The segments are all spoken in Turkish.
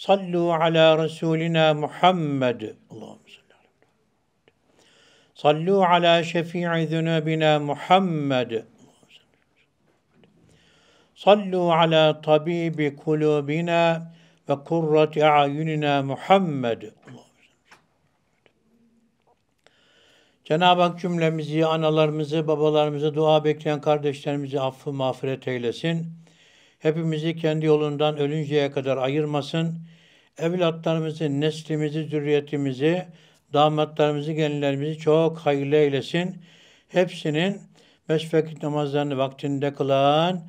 Sallu ala Resulina Muhammed. Allahümme salli ala Sallu ala şefii zunubina Muhammed. Sallu ala tabibi kulubina ve kurrati ayunina Muhammed. Cenab-ı Hak cümlemizi, analarımızı, babalarımızı, dua bekleyen kardeşlerimizi affı mağfiret eylesin. Hepimizi kendi yolundan ölünceye kadar ayırmasın. Evlatlarımızı, neslimizi, zürriyetimizi, damatlarımızı, gelinlerimizi çok hayırlı eylesin. Hepsinin beş vakit namazlarını vaktinde kılan,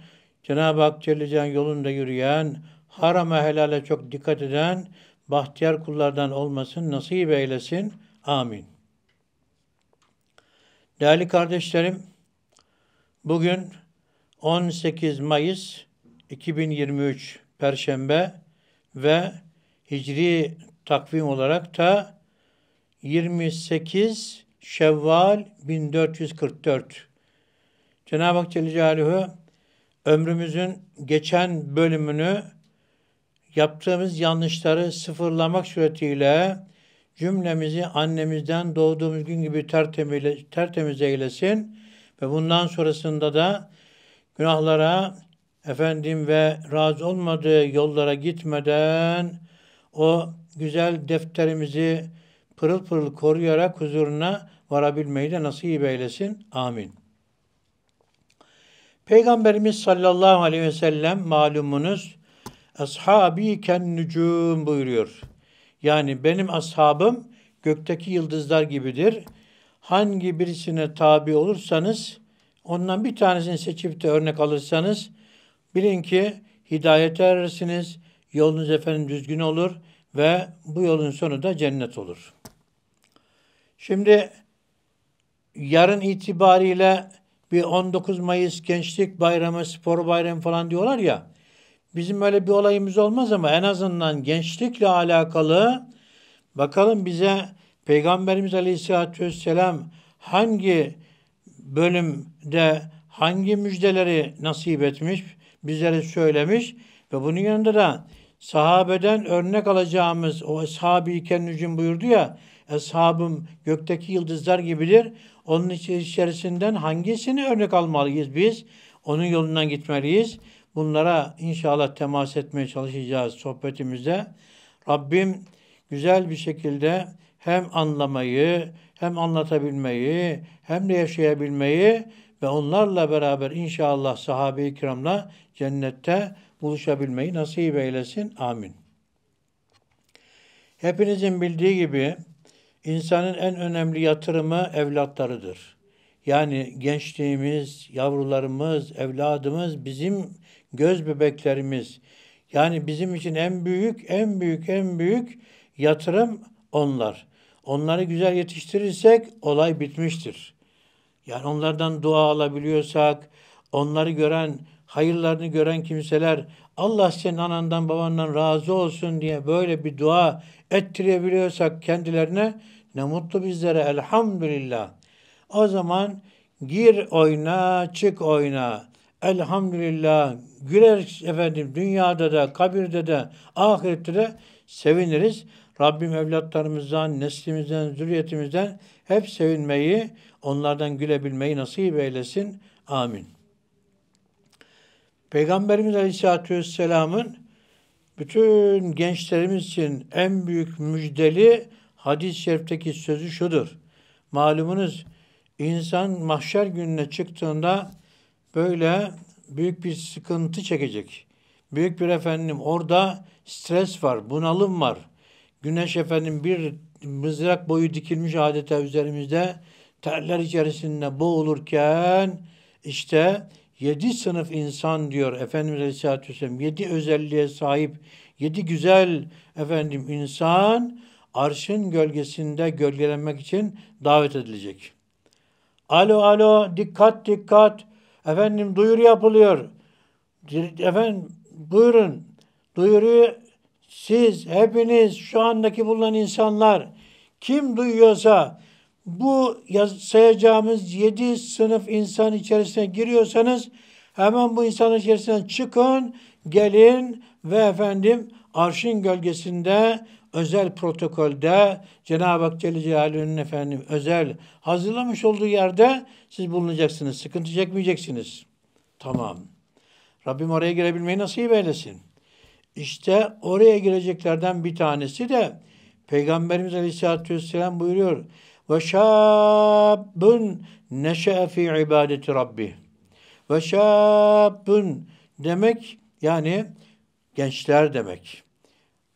Cenab-ı Hak Celle Can yolunda yürüyen, harama helale çok dikkat eden, bahtiyar kullardan olmasın, nasip eylesin. Amin. Değerli kardeşlerim, bugün 18 Mayıs 2023 Perşembe ve Hicri takvim olarak da 28 Şevval 1444. Cenab-ı Hak Celle Celaluhu ömrümüzün geçen bölümünü yaptığımız yanlışları sıfırlamak suretiyle cümlemizi annemizden doğduğumuz gün gibi tertemiz, tertemiz eylesin ve bundan sonrasında da günahlara, efendim ve razı olmadığı yollara gitmeden o güzel defterimizi pırıl pırıl koruyarak huzuruna varabilmeyi de nasip eylesin. Amin. Peygamberimiz sallallahu aleyhi ve sellem malumunuz ashabi ken nücum buyuruyor. Yani benim ashabım gökteki yıldızlar gibidir. Hangi birisine tabi olursanız ondan bir tanesini seçip de örnek alırsanız Bilin ki hidayete erersiniz, yolunuz efendim düzgün olur ve bu yolun sonu da cennet olur. Şimdi yarın itibariyle bir 19 Mayıs Gençlik Bayramı, Spor Bayramı falan diyorlar ya. Bizim öyle bir olayımız olmaz ama en azından gençlikle alakalı bakalım bize Peygamberimiz Aleyhisselatü Vesselam hangi bölümde hangi müjdeleri nasip etmiş, bizlere söylemiş ve bunun yanında da sahabeden örnek alacağımız o ashab-ı iken buyurdu ya eshabım gökteki yıldızlar gibidir. Onun içerisinden hangisini örnek almalıyız biz? Onun yolundan gitmeliyiz. Bunlara inşallah temas etmeye çalışacağız sohbetimizde. Rabbim güzel bir şekilde hem anlamayı, hem anlatabilmeyi, hem de yaşayabilmeyi ve onlarla beraber inşallah sahabe-i kiramla cennette buluşabilmeyi nasip eylesin. Amin. Hepinizin bildiği gibi insanın en önemli yatırımı evlatlarıdır. Yani gençliğimiz, yavrularımız, evladımız bizim göz bebeklerimiz. Yani bizim için en büyük, en büyük, en büyük yatırım onlar. Onları güzel yetiştirirsek olay bitmiştir. Yani onlardan dua alabiliyorsak, onları gören hayırlarını gören kimseler Allah senin anandan babandan razı olsun diye böyle bir dua ettirebiliyorsak kendilerine ne mutlu bizlere elhamdülillah. O zaman gir oyna çık oyna. Elhamdülillah güler efendim dünyada da kabirde de ahirette de seviniriz. Rabbim evlatlarımızdan, neslimizden, zürriyetimizden hep sevinmeyi, onlardan gülebilmeyi nasip eylesin. Amin. Peygamberimiz Aleyhisselatü Vesselam'ın bütün gençlerimiz için en büyük müjdeli hadis-i şerifteki sözü şudur. Malumunuz insan mahşer gününe çıktığında böyle büyük bir sıkıntı çekecek. Büyük bir efendim orada stres var, bunalım var. Güneş efendim bir mızrak boyu dikilmiş adeta üzerimizde terler içerisinde boğulurken işte yedi sınıf insan diyor Efendimiz Aleyhisselatü Vesselam. Yedi özelliğe sahip, yedi güzel efendim insan arşın gölgesinde gölgelenmek için davet edilecek. Alo alo dikkat dikkat efendim duyuru yapılıyor. Efendim buyurun duyuruyu siz hepiniz şu andaki bulunan insanlar kim duyuyorsa bu sayacağımız yedi sınıf insan içerisine giriyorsanız hemen bu insan içerisinden çıkın, gelin ve efendim arşın gölgesinde özel protokolde Cenab-ı Hak Celle Celaluhu'nun efendim özel hazırlamış olduğu yerde siz bulunacaksınız. Sıkıntı çekmeyeceksiniz. Tamam. Rabbim oraya girebilmeyi nasip eylesin. İşte oraya gireceklerden bir tanesi de Peygamberimiz Aleyhisselatü Vesselam buyuruyor. Ve şabbun neşe fi ibadeti rabbi. Ve şabbun demek yani gençler demek.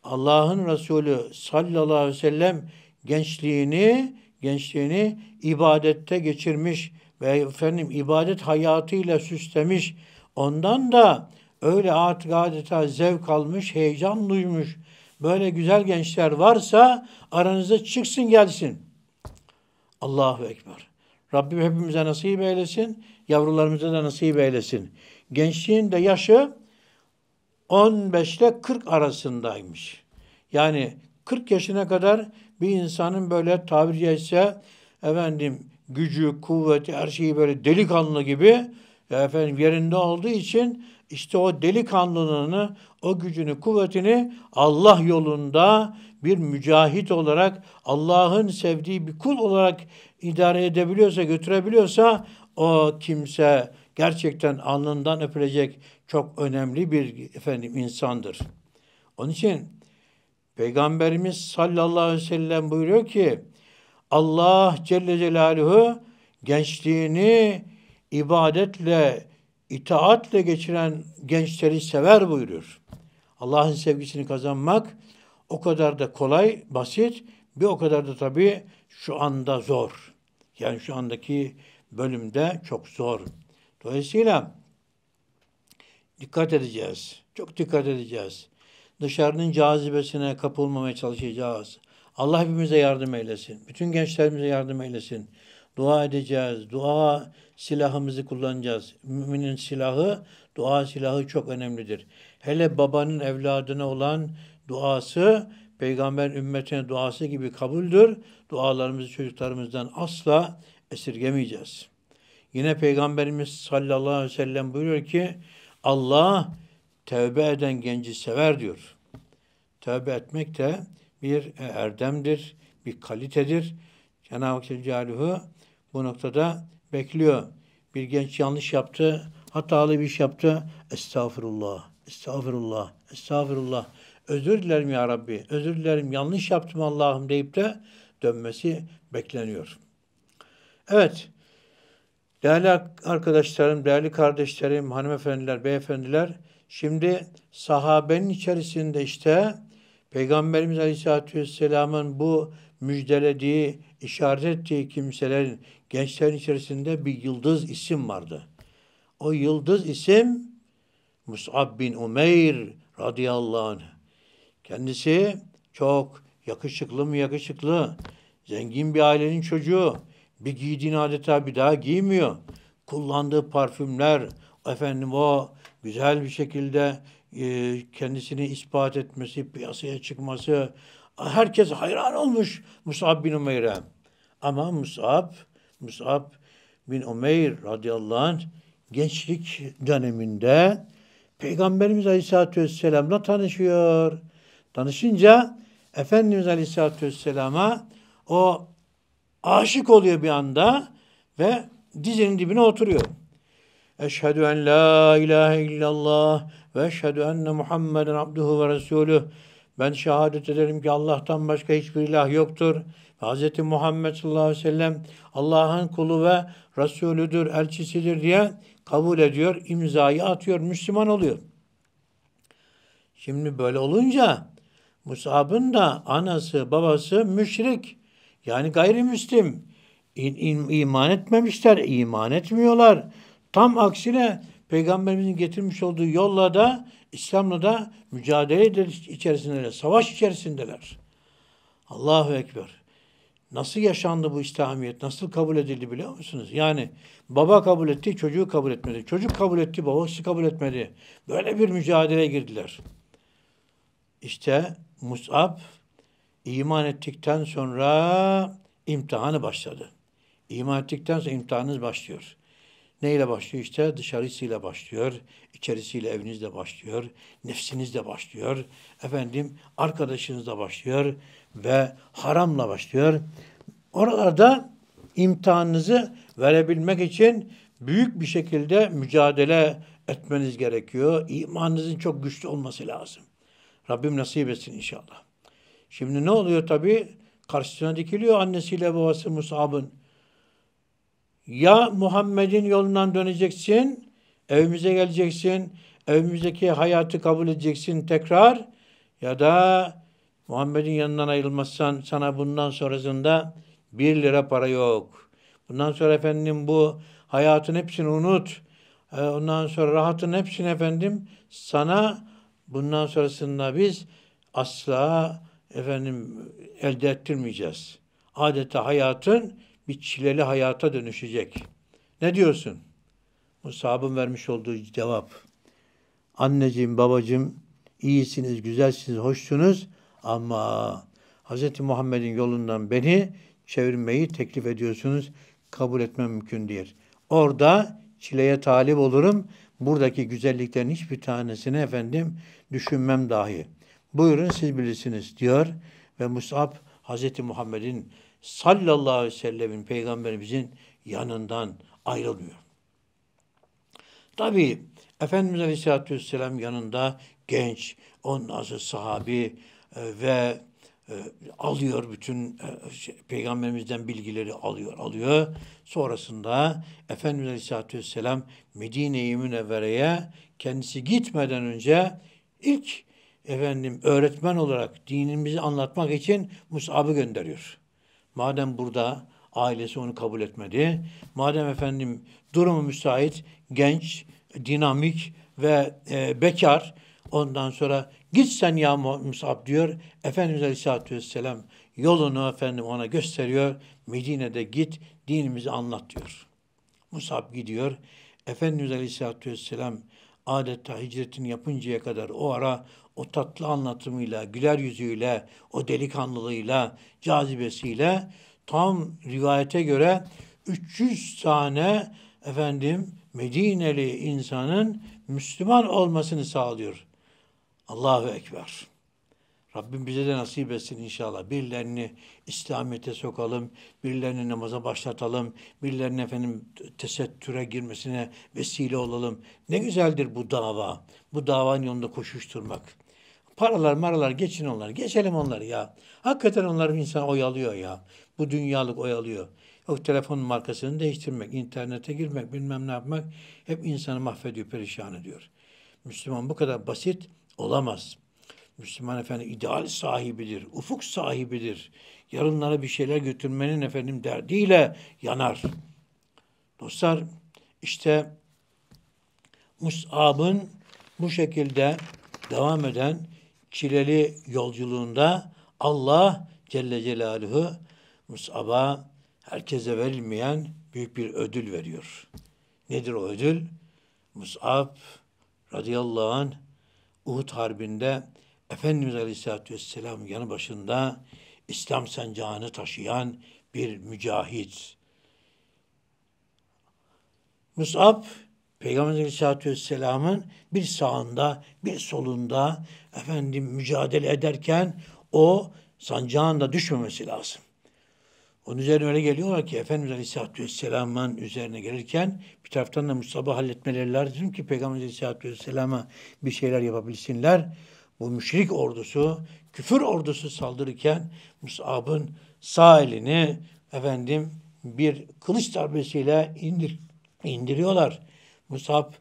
Allah'ın Resulü sallallahu aleyhi ve sellem gençliğini gençliğini ibadette geçirmiş ve efendim ibadet hayatıyla süslemiş. Ondan da öyle artık adeta zevk almış, heyecan duymuş. Böyle güzel gençler varsa aranızda çıksın gelsin. Allahu Ekber. Rabbim hepimize nasip eylesin. Yavrularımıza da nasip eylesin. Gençliğin de yaşı 15 ile 40 arasındaymış. Yani 40 yaşına kadar bir insanın böyle tabiri caizse efendim gücü, kuvveti, her şeyi böyle delikanlı gibi efendim yerinde olduğu için işte o delikanlılığını, o gücünü, kuvvetini Allah yolunda bir mücahit olarak Allah'ın sevdiği bir kul olarak idare edebiliyorsa, götürebiliyorsa o kimse gerçekten alnından öpülecek çok önemli bir efendim insandır. Onun için Peygamberimiz sallallahu aleyhi ve sellem buyuruyor ki Allah Celle Celaluhu gençliğini ibadetle, itaatle geçiren gençleri sever buyuruyor. Allah'ın sevgisini kazanmak o kadar da kolay, basit, bir o kadar da tabii şu anda zor. Yani şu andaki bölümde çok zor. Dolayısıyla dikkat edeceğiz. Çok dikkat edeceğiz. Dışarının cazibesine kapılmamaya çalışacağız. Allah hepimize yardım eylesin. Bütün gençlerimize yardım eylesin. Dua edeceğiz. Dua silahımızı kullanacağız. Müminin silahı, dua silahı çok önemlidir. Hele babanın evladına olan duası peygamber ümmetine duası gibi kabuldür. Dualarımızı çocuklarımızdan asla esirgemeyeceğiz. Yine peygamberimiz sallallahu aleyhi ve sellem buyuruyor ki Allah tevbe eden genci sever diyor. Tevbe etmek de bir erdemdir, bir kalitedir. Cenab-ı Hak Celaluhu bu noktada bekliyor. Bir genç yanlış yaptı, hatalı bir iş yaptı. Estağfurullah, estağfurullah, estağfurullah özür dilerim ya Rabbi, özür dilerim yanlış yaptım Allah'ım deyip de dönmesi bekleniyor. Evet, değerli arkadaşlarım, değerli kardeşlerim, hanımefendiler, beyefendiler, şimdi sahabenin içerisinde işte Peygamberimiz Aleyhisselatü Vesselam'ın bu müjdelediği, işaret ettiği kimselerin, gençlerin içerisinde bir yıldız isim vardı. O yıldız isim Mus'ab bin Umeyr radıyallahu anh. Kendisi çok yakışıklı mı yakışıklı, zengin bir ailenin çocuğu. Bir giydiğini adeta bir daha giymiyor. Kullandığı parfümler, efendim o güzel bir şekilde e, kendisini ispat etmesi, piyasaya çıkması. Herkes hayran olmuş Musab bin Umeyr'e. Ama Musab, Musab bin Umeyr radıyallahu anh gençlik döneminde Peygamberimiz Aleyhisselatü Vesselam'la tanışıyor tanışınca Efendimiz Aleyhisselatü Vesselam'a o aşık oluyor bir anda ve dizinin dibine oturuyor. Eşhedü en la ilahe illallah ve eşhedü enne Muhammeden abduhu ve resulüh. Ben şehadet ederim ki Allah'tan başka hiçbir ilah yoktur. Hz. Muhammed sallallahu aleyhi ve sellem Allah'ın kulu ve Resulüdür, elçisidir diye kabul ediyor, imzayı atıyor, Müslüman oluyor. Şimdi böyle olunca Musab'ın da anası babası müşrik yani gayrimüslim. İn, in, iman etmemişler, iman etmiyorlar. Tam aksine Peygamberimizin getirmiş olduğu yolla da İslam'la da mücadele içerisindeler, savaş içerisindeler. Allahu Ekber. Nasıl yaşandı bu İslamiyet? Nasıl kabul edildi biliyor musunuz? Yani baba kabul etti, çocuğu kabul etmedi. Çocuk kabul etti, babası kabul etmedi. Böyle bir mücadeleye girdiler. İşte Mus'ab iman ettikten sonra imtihanı başladı. İman ettikten sonra imtihanınız başlıyor. Neyle başlıyor işte? Dışarısıyla başlıyor, içerisiyle evinizde başlıyor, nefsinizde başlıyor, efendim arkadaşınızla başlıyor ve haramla başlıyor. Oralarda imtihanınızı verebilmek için büyük bir şekilde mücadele etmeniz gerekiyor. İmanınızın çok güçlü olması lazım. Rabbim nasip etsin inşallah. Şimdi ne oluyor tabi? Karşısına dikiliyor annesiyle babası Musab'ın. Ya Muhammed'in yolundan döneceksin, evimize geleceksin, evimizdeki hayatı kabul edeceksin tekrar ya da Muhammed'in yanından ayrılmazsan sana bundan sonrasında bir lira para yok. Bundan sonra efendim bu hayatın hepsini unut. Ee, ondan sonra rahatın hepsini efendim sana Bundan sonrasında biz asla efendim elde ettirmeyeceğiz. Adeta hayatın bir çileli hayata dönüşecek. Ne diyorsun? Musab'ın vermiş olduğu cevap. Anneciğim, babacığım iyisiniz, güzelsiniz, hoşsunuz ama Hz. Muhammed'in yolundan beni çevirmeyi teklif ediyorsunuz. Kabul etmem mümkün değil. Orada çileye talip olurum buradaki güzelliklerin hiçbir tanesini efendim düşünmem dahi. Buyurun siz bilirsiniz diyor ve Mus'ab Hazreti Muhammed'in sallallahu aleyhi ve sellemin peygamberimizin yanından ayrılmıyor. Tabi Efendimiz Aleyhisselatü Vesselam yanında genç, on sonra sahabi e, ve e, alıyor bütün e, şey, peygamberimizden bilgileri alıyor alıyor. Sonrasında Efendimiz Aleyhisselatü Vesselam Medine-i Münevvere'ye kendisi gitmeden önce ilk efendim öğretmen olarak dinimizi anlatmak için Mus'ab'ı gönderiyor. Madem burada ailesi onu kabul etmedi. Madem efendim durumu müsait, genç, dinamik ve e, bekar ondan sonra Git sen ya Musab diyor. Efendimiz Aleyhisselatü Vesselam yolunu efendim ona gösteriyor. Medine'de git dinimizi anlat diyor. Musab gidiyor. Efendimiz Aleyhisselatü Vesselam adeta hicretini yapıncaya kadar o ara o tatlı anlatımıyla, güler yüzüyle, o delikanlılığıyla, cazibesiyle tam rivayete göre 300 tane efendim Medineli insanın Müslüman olmasını sağlıyor. Allahu Ekber. Rabbim bize de nasip etsin inşallah. Birilerini İslamiyet'e sokalım, birilerini namaza başlatalım, birilerinin efendim tesettüre girmesine vesile olalım. Ne güzeldir bu dava. Bu davanın yolunda koşuşturmak. Paralar maralar geçin onlar. Geçelim onları ya. Hakikaten onlar insan oyalıyor ya. Bu dünyalık oyalıyor. Yok telefon markasını değiştirmek, internete girmek, bilmem ne yapmak hep insanı mahvediyor, perişan ediyor. Müslüman bu kadar basit Olamaz. Müslüman efendim ideal sahibidir, ufuk sahibidir. Yarınlara bir şeyler götürmenin efendim derdiyle yanar. Dostlar işte Mus'ab'ın bu şekilde devam eden çileli yolculuğunda Allah Celle Celaluhu Mus'ab'a herkese verilmeyen büyük bir ödül veriyor. Nedir o ödül? Mus'ab radıyallahu anh Uhud Harbi'nde Efendimiz Aleyhisselatü Vesselam yanı başında İslam sancağını taşıyan bir mücahit. Mus'ab Peygamber Aleyhisselatü Vesselam'ın bir sağında bir solunda efendim mücadele ederken o sancağın da düşmemesi lazım. Onun üzerine öyle geliyorlar ki Efendimiz Aleyhisselatü Vesselam'ın üzerine gelirken bir taraftan da Musab'ı halletmeleri lazım ki Peygamber Aleyhisselatü Vesselam'a bir şeyler yapabilsinler. Bu müşrik ordusu, küfür ordusu saldırırken Musab'ın sağ elini efendim bir kılıç darbesiyle indir, indiriyorlar. Musab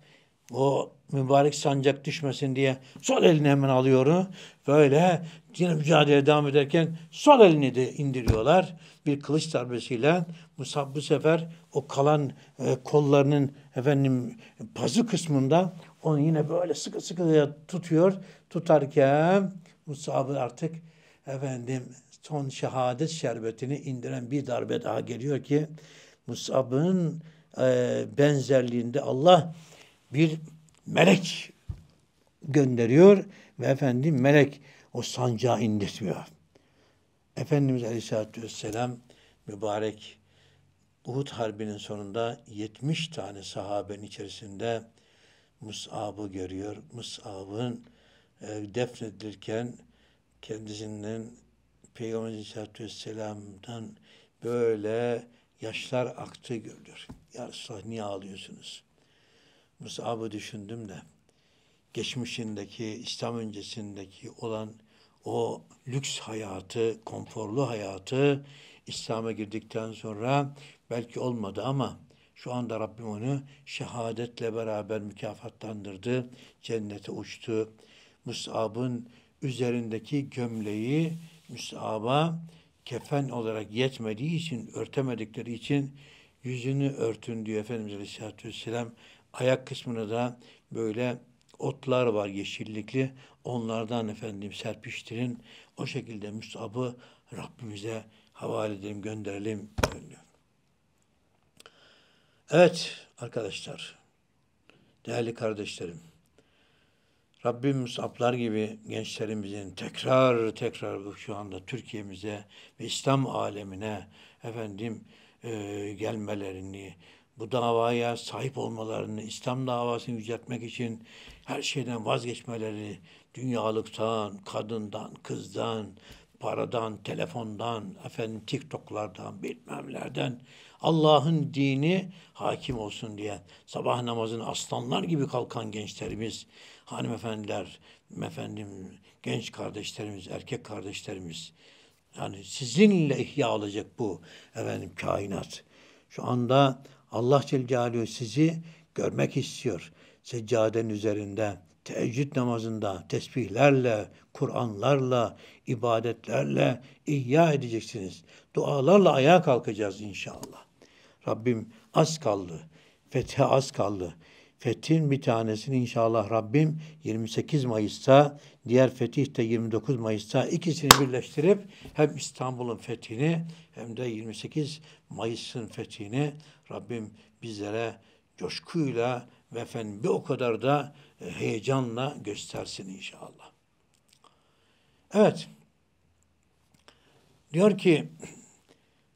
o mübarek sancak düşmesin diye sol elini hemen alıyor. Böyle yine mücadele devam ederken sol elini de indiriyorlar. Bir kılıç darbesiyle Musab bu sefer o kalan e, kollarının efendim pazı kısmında onu yine böyle sıkı sıkı tutuyor. Tutarken Musab'ı artık efendim son şehadet şerbetini indiren bir darbe daha geliyor ki Musab'ın e, benzerliğinde Allah bir melek gönderiyor ve efendim melek o sancağı indirtmiyor. Efendimiz Aleyhisselatü Vesselam mübarek Uhud Harbi'nin sonunda 70 tane sahaben içerisinde Mus'ab'ı görüyor. Mus'ab'ın e, defnedilirken kendisinden Peygamber Aleyhisselatü Vesselam'dan böyle yaşlar aktığı görülüyor. Ya Resulallah niye ağlıyorsunuz? Mus'ab'ı düşündüm de geçmişindeki, İslam öncesindeki olan o lüks hayatı, konforlu hayatı İslam'a girdikten sonra belki olmadı ama şu anda Rabbim onu şehadetle beraber mükafatlandırdı. Cennete uçtu. Mus'ab'ın üzerindeki gömleği Mus'ab'a kefen olarak yetmediği için, örtemedikleri için yüzünü örtün diyor Efendimiz Aleyhisselatü Vesselam ayak kısmını da böyle otlar var yeşillikli. Onlardan efendim serpiştirin. O şekilde müsabı Rabbimize havale edelim, gönderelim Evet arkadaşlar, değerli kardeşlerim. Rabbim musaplar gibi gençlerimizin tekrar tekrar bu şu anda Türkiye'mize ve İslam alemine efendim e, gelmelerini, bu davaya sahip olmalarını, İslam davasını yüceltmek için her şeyden vazgeçmeleri, dünyalıktan, kadından, kızdan, paradan, telefondan, efendim TikTok'lardan, bilmemlerden Allah'ın dini hakim olsun diye sabah namazını aslanlar gibi kalkan gençlerimiz, hanımefendiler, efendim genç kardeşlerimiz, erkek kardeşlerimiz. Yani sizinle ihya olacak bu efendim kainat. Şu anda Allah Celle Celaluhu sizi görmek istiyor. Seccadenin üzerinde, teheccüd namazında, tesbihlerle, Kur'anlarla, ibadetlerle ihya edeceksiniz. Dualarla ayağa kalkacağız inşallah. Rabbim az kaldı, fethe az kaldı fethin bir tanesini inşallah Rabbim 28 Mayıs'ta, diğer fetih de 29 Mayıs'ta ikisini birleştirip hem İstanbul'un fethini hem de 28 Mayıs'ın fethini Rabbim bizlere coşkuyla ve efendim bir o kadar da e, heyecanla göstersin inşallah. Evet. Diyor ki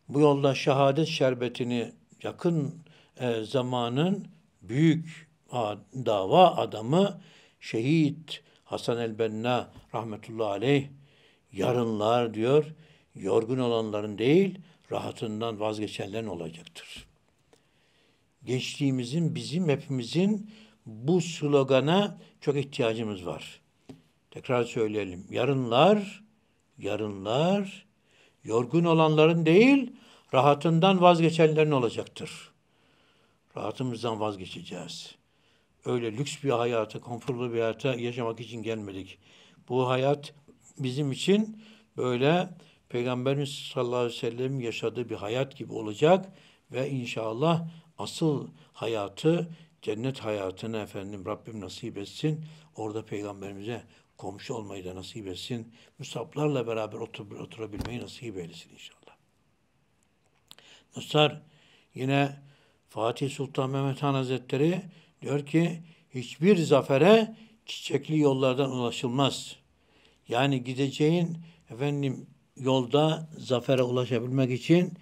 bu yolda şehadet şerbetini yakın e, zamanın büyük dava adamı şehit Hasan el-Benna rahmetullahi aleyh yarınlar diyor yorgun olanların değil rahatından vazgeçenlerin olacaktır. Gençliğimizin bizim hepimizin bu slogana çok ihtiyacımız var. Tekrar söyleyelim. Yarınlar, yarınlar yorgun olanların değil, rahatından vazgeçenlerin olacaktır. Rahatımızdan vazgeçeceğiz öyle lüks bir hayata, konforlu bir hayata yaşamak için gelmedik. Bu hayat bizim için böyle Peygamberimiz sallallahu aleyhi ve sellem yaşadığı bir hayat gibi olacak ve inşallah asıl hayatı cennet hayatını efendim Rabbim nasip etsin. Orada peygamberimize komşu olmayı da nasip etsin. Müsaplarla beraber otur, oturabilmeyi nasip eylesin inşallah. Dostlar yine Fatih Sultan Mehmet Han Hazretleri Diyor ki hiçbir zafere çiçekli yollardan ulaşılmaz. Yani gideceğin efendim yolda zafere ulaşabilmek için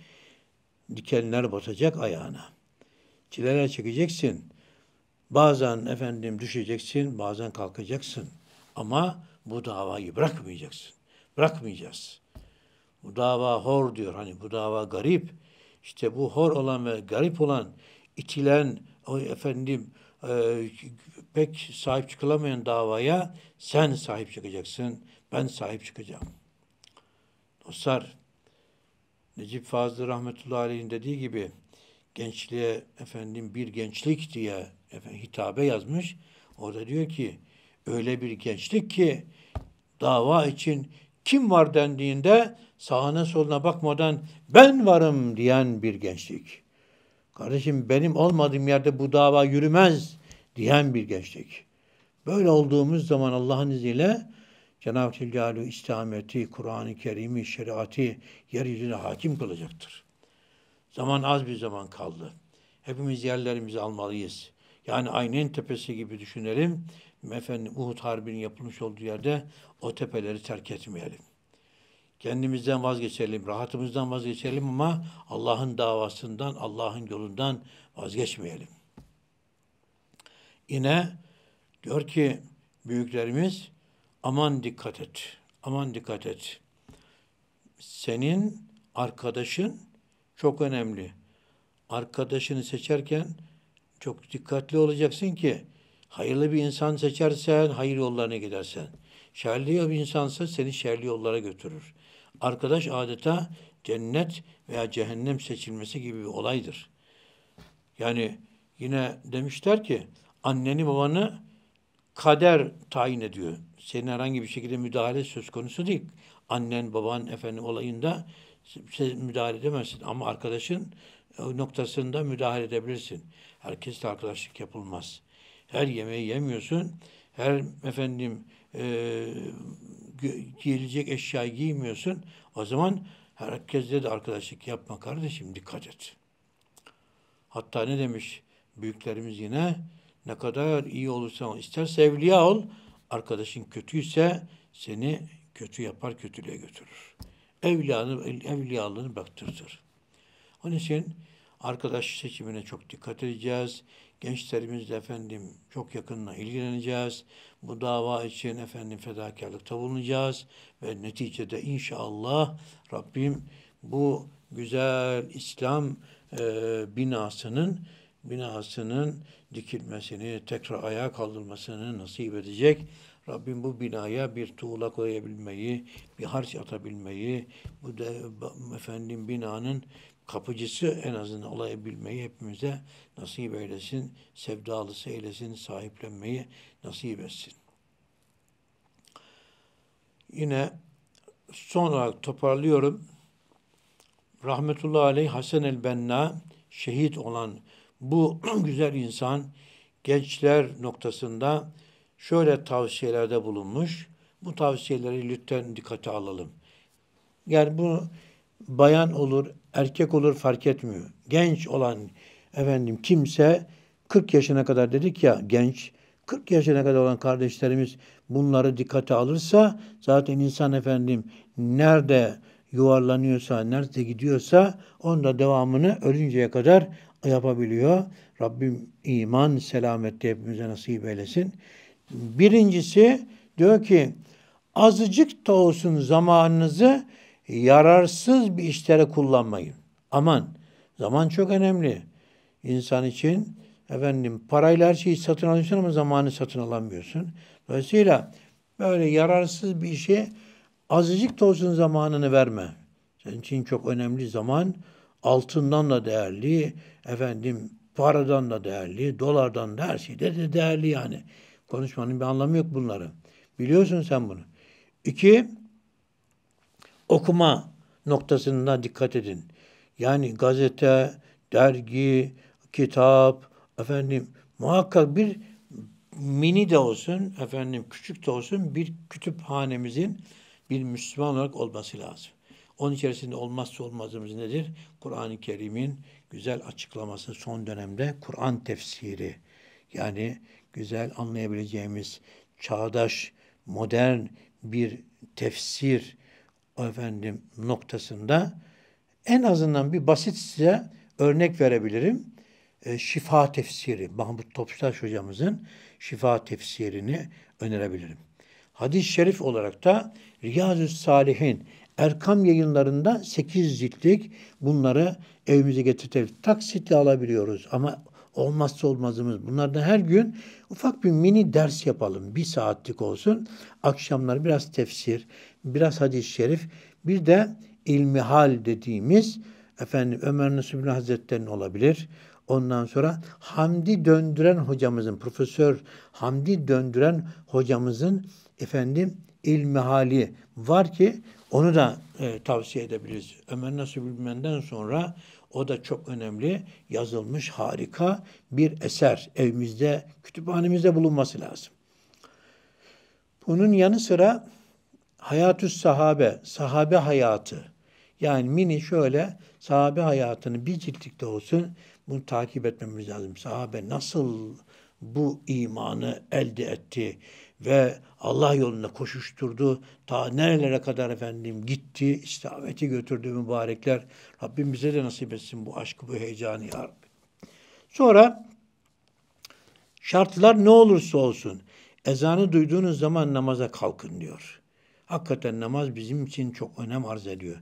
dikenler batacak ayağına. Çileler çekeceksin. Bazen efendim düşeceksin, bazen kalkacaksın. Ama bu davayı bırakmayacaksın. Bırakmayacağız. Bu dava hor diyor. Hani bu dava garip. İşte bu hor olan ve garip olan, itilen, o efendim e, pek sahip çıkılamayan davaya sen sahip çıkacaksın, ben sahip çıkacağım. Dostlar, Necip Fazıl Rahmetullahi Aleyh'in dediği gibi gençliğe efendim bir gençlik diye efendim, hitabe yazmış. Orada diyor ki öyle bir gençlik ki dava için kim var dendiğinde sağına soluna bakmadan ben varım diyen bir gençlik. Kardeşim benim olmadığım yerde bu dava yürümez diyen bir gençlik. Böyle olduğumuz zaman Allah'ın izniyle Cenab-ı Teala İslamiyet'i, Kur'an-ı Kerim'i, şeriatı yeryüzüne hakim kılacaktır. Zaman az bir zaman kaldı. Hepimiz yerlerimizi almalıyız. Yani aynen tepesi gibi düşünelim. Efendim Uhud Harbi'nin yapılmış olduğu yerde o tepeleri terk etmeyelim. Kendimizden vazgeçelim, rahatımızdan vazgeçelim ama Allah'ın davasından, Allah'ın yolundan vazgeçmeyelim. Yine diyor ki büyüklerimiz aman dikkat et, aman dikkat et. Senin arkadaşın çok önemli. Arkadaşını seçerken çok dikkatli olacaksın ki hayırlı bir insan seçersen hayır yollarına gidersen. Şerli bir insansa seni şerli yollara götürür. Arkadaş adeta cennet veya cehennem seçilmesi gibi bir olaydır. Yani yine demişler ki anneni babanı kader tayin ediyor. Senin herhangi bir şekilde müdahale söz konusu değil. Annen baban efendim olayında sen müdahale edemezsin ama arkadaşın e, noktasında müdahale edebilirsin. Herkesle arkadaşlık yapılmaz. Her yemeği yemiyorsun. Her efendim e, giyilecek eşyayı giymiyorsun. O zaman herkesle de arkadaşlık yapma kardeşim dikkat et. Hatta ne demiş büyüklerimiz yine ne kadar iyi olursan ister evliya ol arkadaşın kötüyse seni kötü yapar kötülüğe götürür. Evliyanı, evliyalığını bıraktırtır. Onun için arkadaş seçimine çok dikkat edeceğiz gençlerimizle efendim çok yakınla ilgileneceğiz. Bu dava için efendim fedakarlıkta bulunacağız ve neticede inşallah Rabbim bu güzel İslam e, binasının binasının dikilmesini, tekrar ayağa kaldırmasını nasip edecek. Rabbim bu binaya bir tuğla koyabilmeyi, bir harç atabilmeyi, bu de efendim binanın kapıcısı en azından olabilmeyi hepimize nasip eylesin. Sevdalısı eylesin, sahiplenmeyi nasip etsin. Yine son olarak toparlıyorum. Rahmetullahi aleyh Hasan el Benna şehit olan bu güzel insan gençler noktasında şöyle tavsiyelerde bulunmuş. Bu tavsiyeleri lütfen dikkate alalım. Yani bu bayan olur, erkek olur fark etmiyor. Genç olan efendim kimse 40 yaşına kadar dedik ya genç 40 yaşına kadar olan kardeşlerimiz bunları dikkate alırsa zaten insan efendim nerede yuvarlanıyorsa, nerede gidiyorsa onda devamını ölünceye kadar yapabiliyor. Rabbim iman selamette hepimize nasip eylesin. Birincisi diyor ki azıcık da olsun zamanınızı yararsız bir işlere kullanmayın. Aman zaman çok önemli. insan için efendim parayla her şeyi satın alıyorsun ama zamanı satın alamıyorsun. Dolayısıyla böyle yararsız bir işe azıcık da olsun zamanını verme. Senin için çok önemli zaman altından da değerli, efendim paradan da değerli, dolardan da her şeyde de değerli yani. Konuşmanın bir anlamı yok bunların. Biliyorsun sen bunu. İki, okuma noktasında dikkat edin. Yani gazete, dergi, kitap, efendim muhakkak bir mini de olsun, efendim küçük de olsun bir kütüphanemizin bir Müslüman olarak olması lazım. Onun içerisinde olmazsa olmazımız nedir? Kur'an-ı Kerim'in güzel açıklaması son dönemde Kur'an tefsiri. Yani güzel anlayabileceğimiz çağdaş, modern bir tefsir efendim noktasında en azından bir basit size örnek verebilirim. E, şifa tefsiri, Mahmut Topçtaş hocamızın şifa tefsirini önerebilirim. Hadis-i şerif olarak da Riyazü Salihin Erkam yayınlarında 8 ciltlik bunları evimize getirip taksitle alabiliyoruz. Ama olmazsa olmazımız. Bunlardan her gün ufak bir mini ders yapalım. Bir saatlik olsun. akşamlar biraz tefsir, biraz hadis-i şerif, bir de ilmihal dediğimiz efendim Ömer Nasubi Hazretleri'nin olabilir. Ondan sonra Hamdi Döndüren hocamızın, Profesör Hamdi Döndüren hocamızın efendim ilmihali var ki onu da e, tavsiye edebiliriz. Ömer Nasubi Bilmen'den sonra o da çok önemli yazılmış harika bir eser. Evimizde, kütüphanemizde bulunması lazım. Bunun yanı sıra hayatü sahabe, sahabe hayatı. Yani mini şöyle sahabe hayatını bir ciltlikte olsun bunu takip etmemiz lazım. Sahabe nasıl bu imanı elde etti ve Allah yolunda koşuşturdu. Ta nerelere kadar efendim gitti. İslamiyet'i götürdü mübarekler. Rabbim bize de nasip etsin bu aşkı, bu heyecanı ya Rabbi. Sonra şartlar ne olursa olsun ezanı duyduğunuz zaman namaza kalkın diyor. Hakikaten namaz bizim için çok önem arz ediyor.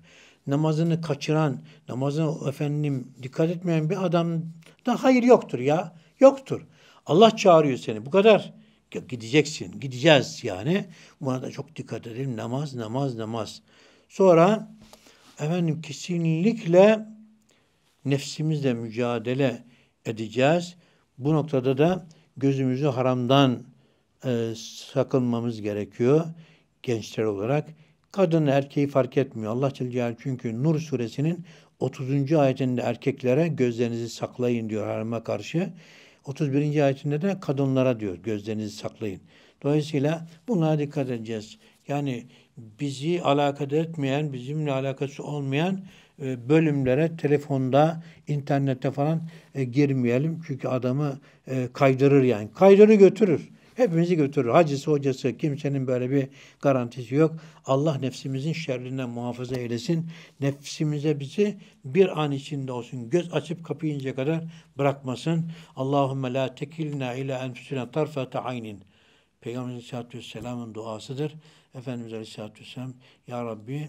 Namazını kaçıran, namazını efendim dikkat etmeyen bir adam da hayır yoktur ya. Yoktur. Allah çağırıyor seni. Bu kadar gideceksin, gideceğiz yani. Buna da çok dikkat edelim. Namaz, namaz, namaz. Sonra efendim kesinlikle nefsimizle mücadele edeceğiz. Bu noktada da gözümüzü haramdan e, sakınmamız gerekiyor gençler olarak. Kadın erkeği fark etmiyor. Allah Celle çünkü Nur suresinin 30. ayetinde erkeklere gözlerinizi saklayın diyor harama karşı. 31. ayetinde de kadınlara diyor gözlerinizi saklayın. Dolayısıyla bunlara dikkat edeceğiz. Yani bizi alakadar etmeyen, bizimle alakası olmayan e, bölümlere, telefonda, internette falan e, girmeyelim. Çünkü adamı e, kaydırır yani. Kaydırı götürür. Hepimizi götürür. Hacısı, hocası, kimsenin böyle bir garantisi yok. Allah nefsimizin şerrinden muhafaza eylesin. Nefsimize bizi bir an içinde olsun. Göz açıp kapayıncaya kadar bırakmasın. Allahümme la tekilna ila enfüsüne tarfete aynin. Peygamber Aleyhisselatü Vesselam'ın duasıdır. Efendimiz Aleyhisselatü Vesselam, Ya Rabbi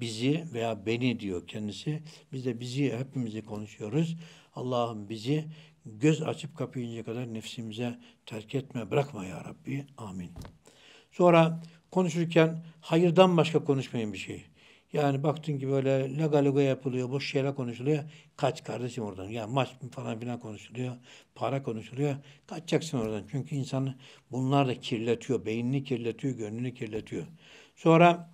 bizi veya beni diyor kendisi. Biz de bizi hepimizi konuşuyoruz. Allah'ım bizi göz açıp kapayıncaya kadar nefsimize terk etme, bırakma ya Rabbi. Amin. Sonra konuşurken hayırdan başka konuşmayın bir şey. Yani baktın ki böyle lega lega yapılıyor, boş şeyler konuşuluyor. Kaç kardeşim oradan. Ya maç falan filan konuşuluyor, para konuşuluyor. Kaçacaksın oradan. Çünkü insanı bunlar da kirletiyor. Beynini kirletiyor, gönlünü kirletiyor. Sonra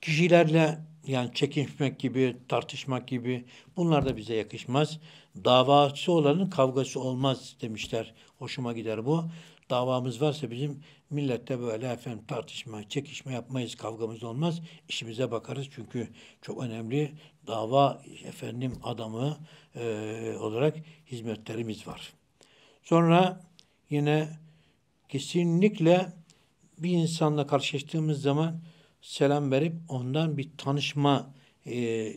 kişilerle yani çekinmek gibi, tartışmak gibi bunlar da bize yakışmaz. Davası olanın kavgası olmaz demişler. Hoşuma gider bu. Davamız varsa bizim millette böyle efendim tartışma, çekişme yapmayız, kavgamız olmaz. İşimize bakarız çünkü çok önemli dava efendim adamı e, olarak hizmetlerimiz var. Sonra yine kesinlikle bir insanla karşılaştığımız zaman selam verip ondan bir tanışma e,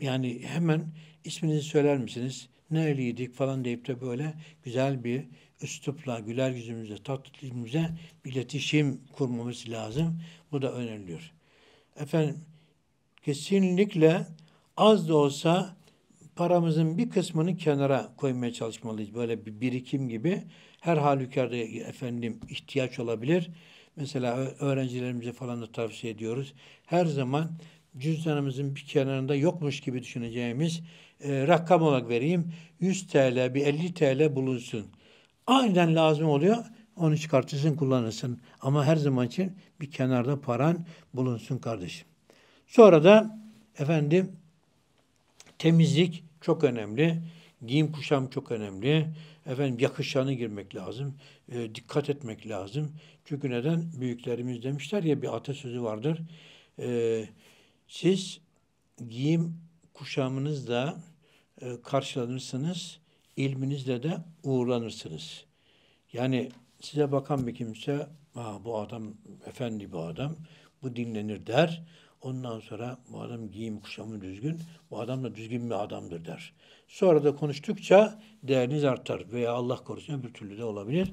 yani hemen isminizi söyler misiniz? Nereliydik falan deyip de böyle güzel bir üslupla, güler yüzümüze, tatlı dilimize iletişim kurmamız lazım. Bu da öneriliyor. Efendim kesinlikle az da olsa paramızın bir kısmını kenara koymaya çalışmalıyız. Böyle bir birikim gibi her halükarda efendim ihtiyaç olabilir. Mesela öğrencilerimize falan da tavsiye ediyoruz. Her zaman cüzdanımızın bir kenarında yokmuş gibi düşüneceğimiz e, rakam olarak vereyim. 100 TL, bir 50 TL bulunsun. Aniden lazım oluyor. Onu çıkartırsın, kullanırsın. Ama her zaman için bir kenarda paran bulunsun kardeşim. Sonra da efendim temizlik çok önemli. Giyim kuşam çok önemli efendim yakışanı girmek lazım. E, dikkat etmek lazım. Çünkü neden? Büyüklerimiz demişler ya bir atasözü vardır. E, siz giyim kuşamınızla e, karşılanırsınız. ilminizle de uğurlanırsınız. Yani size bakan bir kimse bu adam efendi bu adam bu dinlenir der Ondan sonra bu adam giyim kuşamı düzgün, bu adam da düzgün bir adamdır der. Sonra da konuştukça değeriniz artar veya Allah korusun bir türlü de olabilir.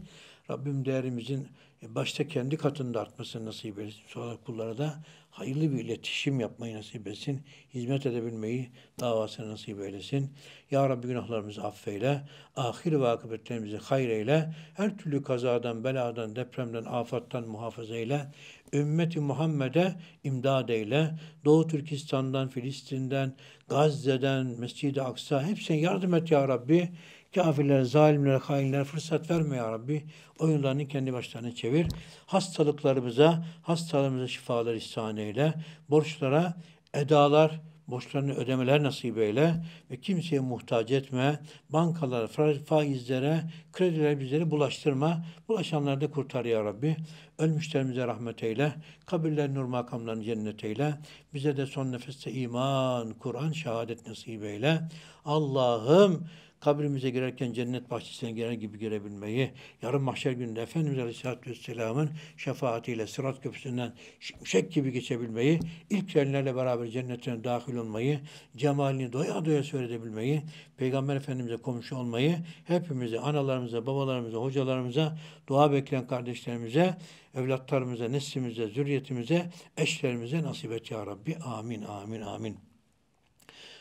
Rabbim değerimizin e, başta kendi katında artmasını nasip etsin. Sonra kullara da hayırlı bir iletişim yapmayı nasip etsin. Hizmet edebilmeyi davasına nasip eylesin. Ya Rabbi günahlarımızı affeyle. Ahir ve akıbetlerimizi hayreyle. Her türlü kazadan, beladan, depremden, afattan muhafaza eyle ümmeti Muhammed'e imdad eyle. Doğu Türkistan'dan, Filistin'den, Gazze'den, Mescid-i Aksa hepsine yardım et ya Rabbi. Kafirlere, zalimlere, hainlere fırsat verme ya Rabbi. Oyunlarını kendi başlarına çevir. Hastalıklarımıza, hastalarımıza şifalar ihsan eyle. Borçlara edalar, borçlarını ödemeler nasip eyle ve kimseye muhtaç etme. Bankalara, faizlere, kredilere bizleri bulaştırma. Bulaşanları da kurtar ya Rabbi. Ölmüşlerimize rahmet eyle. Kabirler nur makamlarını cennet eyle. Bize de son nefeste iman, Kur'an, şehadet nasip eyle. Allah'ım kabrimize girerken cennet bahçesine girer gibi girebilmeyi, yarın mahşer gününde Efendimiz Aleyhisselatü Vesselam'ın şefaatiyle sırat köprüsünden şimşek gibi geçebilmeyi, ilk yerlerle beraber cennetine dahil olmayı, cemalini doya doya söyleyebilmeyi, Peygamber Efendimiz'e komşu olmayı, hepimize, analarımıza, babalarımıza, hocalarımıza, dua bekleyen kardeşlerimize, evlatlarımıza, neslimize, zürriyetimize, eşlerimize nasip et ya Rabbi. Amin, amin, amin.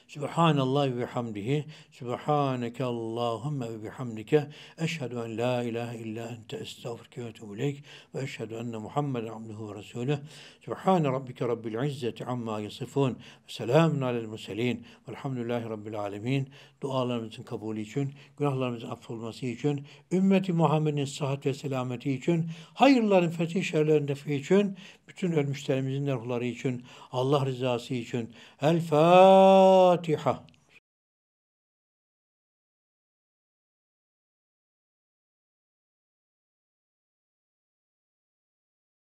Subhanallah ve hamdihi. Subhaneke Allahümme ve bihamdike. Eşhedü en la ilahe illa ente estağfirke ve etubu ileyk. Ve eşhedü enne Muhammeden abduhu ve resulüh. Subhane rabbike rabbil izzeti amma yasifun. Ve selamun alel murselin. Velhamdülillahi rabbil alemin. Dualarımızın kabulü için, günahlarımızın affolması için, ümmeti Muhammed'in sıhhat ve selameti için, hayırların fethi şerlerin defi için, bütün ölmüşlerimizin ruhları için, Allah rızası için. El Fatiha. ا 号。